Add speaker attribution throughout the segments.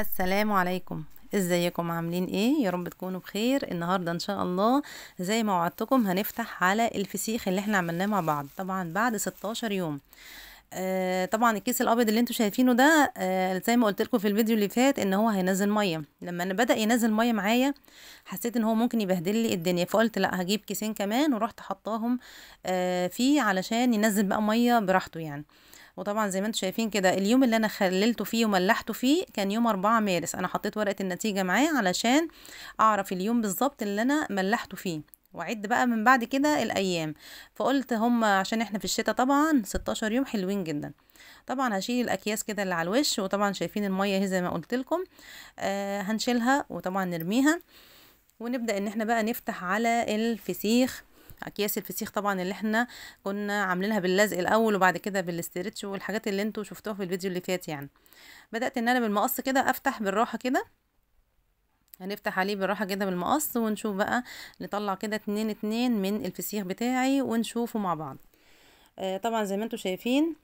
Speaker 1: السلام عليكم ازيكم عاملين ايه يا رب تكونوا بخير النهارده ان شاء الله زي ما وعدتكم هنفتح على الفسيخ اللي احنا عملناه مع بعض طبعا بعد 16 يوم آه طبعا الكيس الابيض اللي انتم شايفينه ده آه زي ما قلت لكم في الفيديو اللي فات ان هو هينزل ميه لما انا بدا ينزل ميه معايا حسيت ان هو ممكن يبهدل لي الدنيا فقلت لا هجيب كيسين كمان ورحت حطاهم آه فيه علشان ينزل بقى ميه براحته يعني وطبعا زي ما انتم شايفين كده اليوم اللي انا خللته فيه وملحته فيه كان يوم 4 مارس انا حطيت ورقه النتيجه معاه علشان اعرف اليوم بالظبط اللي انا ملحته فيه وعد بقى من بعد كده الايام فقلت هم عشان احنا في الشتاء طبعا 16 يوم حلوين جدا طبعا هشيل الاكياس كده اللي على الوش وطبعا شايفين الميه هي زي ما قلت لكم آه هنشيلها وطبعا نرميها ونبدا ان احنا بقى نفتح على الفسيخ اكياس الفسيخ طبعا اللي احنا كنا عاملينها باللزق الاول وبعد كده بالاسترتش والحاجات اللي انتوا شفتوها في الفيديو اللي فات يعني بدات ان انا بالمقص كده افتح بالراحه كده هنفتح عليه بالراحه كده بالمقص ونشوف بقى نطلع كده اتنين اتنين من الفسيخ بتاعي ونشوفه مع بعض آه طبعا زي ما انتوا شايفين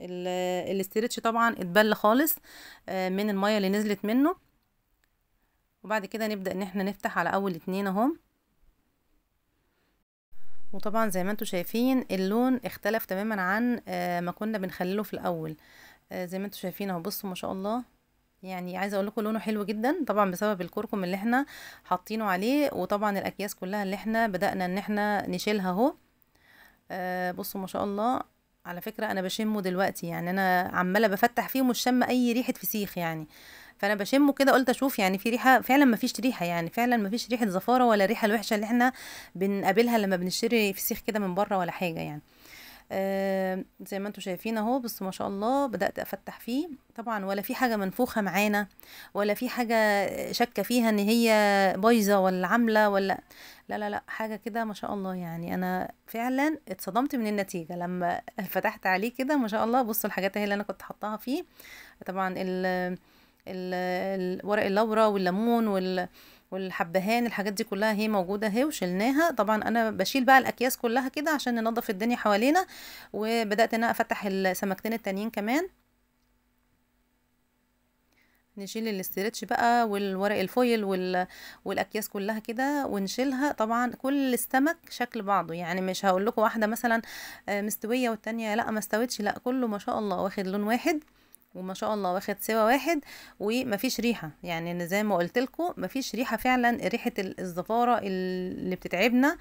Speaker 1: الاسترتش طبعا اتبل خالص آه، من الميه اللي نزلت منه وبعد كده نبدا ان احنا نفتح على اول اتنين اهم وطبعا زي ما انتم شايفين اللون اختلف تماما عن آه، ما كنا بنخلله في الاول آه، زي ما انتم شايفين اهو بصوا ما شاء الله يعني عايزه اقول لكم لونه حلو جدا طبعا بسبب الكركم اللي احنا حاطينه عليه وطبعا الاكياس كلها اللي احنا بدانا ان احنا نشيلها اهو آه، بصوا ما شاء الله على فكره انا بشمه دلوقتي يعني انا عماله بفتح فيه مش شم اي ريحه فسيخ يعني فانا بشمه كده قلت اشوف يعني في ريحه فعلا ما فيش ريحه يعني فعلا ما فيش ريحه زفاره ولا الريحه الوحشه اللي احنا بنقابلها لما بنشتري فسيخ كده من بره ولا حاجه يعني آه زي ما انتم شايفين اهو بس ما شاء الله بدات افتح فيه طبعا ولا في حاجه منفوخه معانا ولا في حاجه شاكه فيها ان هي بايظه ولا عامله ولا لا لا لا حاجه كده ما شاء الله يعني انا فعلا اتصدمت من النتيجه لما فتحت عليه كده ما شاء الله بصوا الحاجات اهي اللي انا كنت حطاها فيه طبعا ال ورق اللورة والليمون وال والحبهان الحاجات دي كلها هي موجوده اهي وشلناها طبعا انا بشيل بقى الاكياس كلها كده عشان ننظف الدنيا حوالينا وبدات ان انا افتح السمكتين التانيين كمان نشيل الاسترتش بقى والورق الفويل وال... والاكياس كلها كده ونشيلها طبعا كل السمك شكل بعضه يعني مش هقول لكم واحده مثلا آه، مستويه والتانيه لا ما استوتش لا كله ما شاء الله واخد لون واحد وما شاء الله واخد سوا واحد ومفيش ريحه يعني زي ما قلت لكم مفيش ريحه فعلا ريحه الزفاره اللي بتتعبنا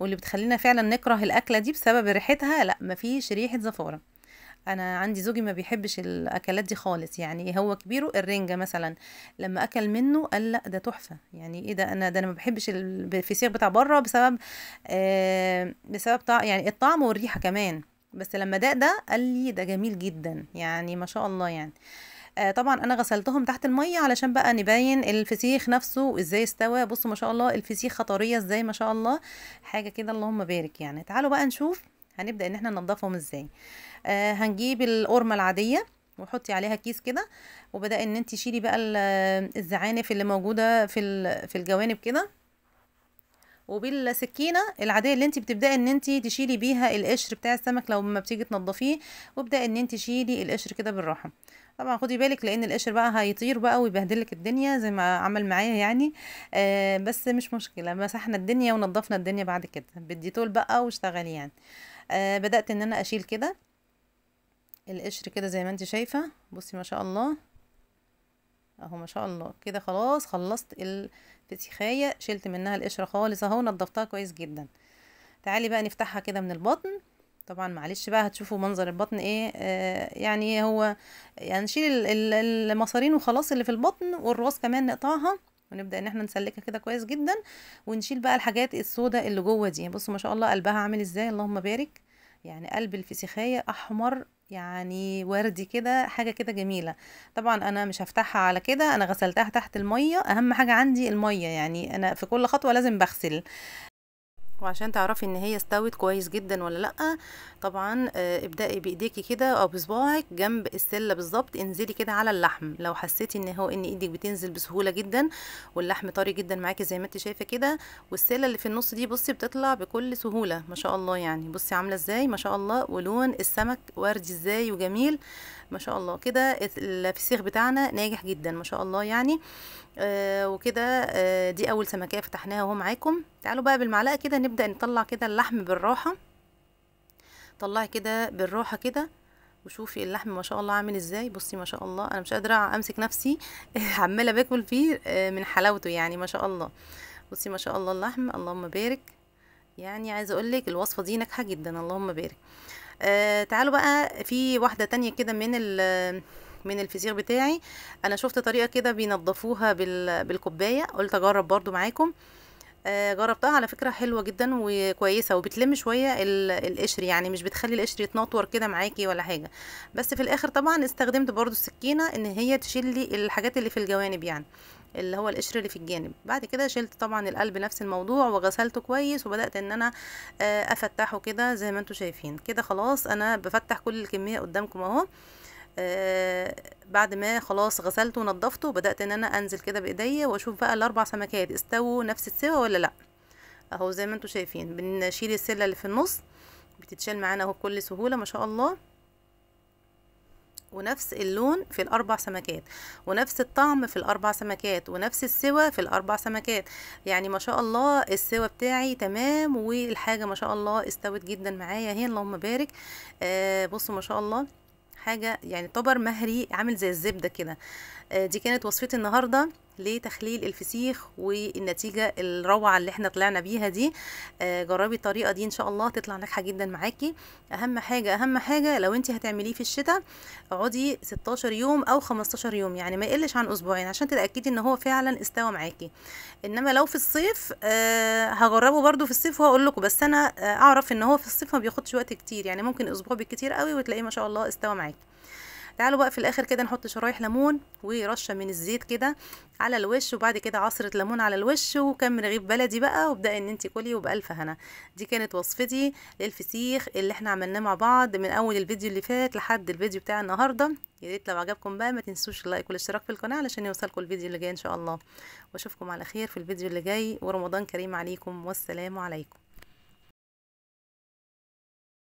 Speaker 1: واللي بتخلينا فعلا نكره الاكله دي بسبب ريحتها لا مفيش ريحه زفاره انا عندي زوجي ما بيحبش الاكلات دي خالص يعني إيه، هو كبيره الرنجه مثلا لما اكل منه قال لا ده تحفه يعني ايه ده انا ده انا ما بحبش الفسيخ بتاع بره بسبب آه بسبب طع يعني الطعم والريحه كمان بس لما داق ده قال لي ده جميل جدا يعني ما شاء الله يعني آه طبعا انا غسلتهم تحت الميه علشان بقى نبين الفسيخ نفسه ازاي استوى بصوا ما شاء الله الفسيخ خطريه ازاي ما شاء الله حاجه كده اللهم بارك يعني تعالوا بقى نشوف هنبدا ان احنا ننضفهم ازاي آه هنجيب القرمه العاديه وحطي عليها كيس كده وبدا ان انت شيلي بقى الزعانف اللي موجوده في الجوانب كده وبالسكينه العاديه اللي انت بتبداي ان انت تشيلي بيها القشر بتاع السمك لو ما بتيجي تنضفيه وابداي ان انت تشيلي القشر كده بالراحه طبعا خدي بالك لان القشر بقى هيطير بقى ويبهدلك الدنيا زي ما عمل معايا يعني آه بس مش مشكله مسحنا الدنيا ونضفنا الدنيا بعد كده طول بقى واشتغلي يعني آه بدات ان انا اشيل كده القشر كده زي ما انت شايفه بصي ما شاء الله اهو ما شاء الله كده خلاص خلصت الفتيخايه شلت منها القشره خالص اهو نضفتها كويس جدا تعالي بقى نفتحها كده من البطن طبعا معلش بقى هتشوفوا منظر البطن ايه آه يعني إيه هو يعني نشيل المصارين وخلاص اللي في البطن والراس كمان نقطعها ونبدا ان احنا نسلكها كده كويس جدا ونشيل بقى الحاجات السوداء اللي جوه دي بصوا ما شاء الله قلبها عامل ازاي اللهم بارك يعني قلب الفسيخايه احمر يعني وردي كده حاجة كده جميلة طبعا أنا مش هفتحها على كده أنا غسلتها تحت المية أهم حاجة عندي المية يعني أنا في كل خطوة لازم بغسل وعشان تعرفي ان هي استوت كويس جدا ولا لا طبعا آه، ابدأي بايديكي كده او بصباعك جنب السله بالظبط انزلي كده على اللحم لو حسيتي ان هو ان ايدك بتنزل بسهوله جدا واللحم طري جدا معاكي زي ما انت شايفه كده والسله اللي في النص دي بصي بتطلع بكل سهوله ما شاء الله يعني بصي عامله ازاي ما شاء الله ولون السمك وردي ازاي وجميل ما شاء الله كده الفسيخ بتاعنا ناجح جدا ما شاء الله يعني آه، وكده آه، دي اول سمكيه فتحناها وهو معاكم تعالوا بقى بالمعلقه كده نبدا نطلع كده اللحم بالراحه طلعي كده بالراحه كده وشوفي اللحم ما شاء الله عامل ازاي بصي ما شاء الله انا مش قادره امسك نفسي عماله باكل فيه آه، من حلاوته يعني ما شاء الله بصي ما شاء الله اللحم اللهم بارك يعني عايزه اقول لك الوصفه دي ناجحه جدا اللهم بارك آه تعالوا بقى في واحده تانية كده من من الفسيخ بتاعي انا شفت طريقه كده بينضفوها بالكوبايه قلت اجرب برضو معاكم آه، جربتها على فكره حلوه جدا وكويسه وبتلم شويه القشر يعني مش بتخلي القشر يتنطور كده معاكي ولا حاجه بس في الاخر طبعا استخدمت برضو السكينه ان هي تشيل لي الحاجات اللي في الجوانب يعني اللي هو القشر اللي في الجانب بعد كده شلت طبعا القلب نفس الموضوع وغسلته كويس وبدات ان انا آه، افتحه كده زي ما انتم شايفين كده خلاص انا بفتح كل الكميه قدامكم اهو آه، بعد ما خلاص غسلته ونضفته بدات ان انا انزل كده بايديا واشوف بقى الاربع سمكات استووا نفس السوا ولا لا اهو زي ما انتم شايفين بنشيل السله اللي في النص بتتشال معانا اهو بكل سهوله ما شاء الله ونفس اللون في الاربع سمكات ونفس الطعم في الاربع سمكات ونفس السوى في الاربع سمكات يعني ما شاء الله السوى بتاعي تمام والحاجه ما شاء الله استوت جدا معايا اهي اللهم بارك آه بصوا ما شاء الله حاجه يعني طبر مهري عامل زي الزبده كده آه، دي كانت وصفتي النهارده لتخليل الفسيخ والنتيجه الروعه اللي احنا طلعنا بيها دي آه، جربي الطريقه دي ان شاء الله تطلع ناجحه جدا معاكي اهم حاجه اهم حاجه لو انت هتعمليه في الشتاء اقعدي 16 يوم او 15 يوم يعني ما يقلش عن اسبوعين عشان تتاكدي ان هو فعلا استوى معاكي انما لو في الصيف آه، هجربه برده في الصيف وهقول لكم بس انا آه، اعرف ان هو في الصيف ما بياخدش وقت كتير يعني ممكن اسبوع بالكتير قوي وتلاقيه ما شاء الله استوى معاكي تعالوا بقى في الاخر كده نحط شرايح ليمون ورشه من الزيت كده على الوش وبعد كده عصره ليمون على الوش وكم رغيف بلدي بقى وابداي ان انت كلي وبالف هنا دي كانت وصفتي للفسيخ اللي احنا عملناه مع بعض من اول الفيديو اللي فات لحد الفيديو بتاع النهارده يا ريت لو عجبكم بقى ما تنسوش اللايك والاشتراك في القناه علشان يوصلكم الفيديو اللي جاي ان شاء الله واشوفكم على خير في الفيديو اللي جاي ورمضان كريم عليكم والسلام عليكم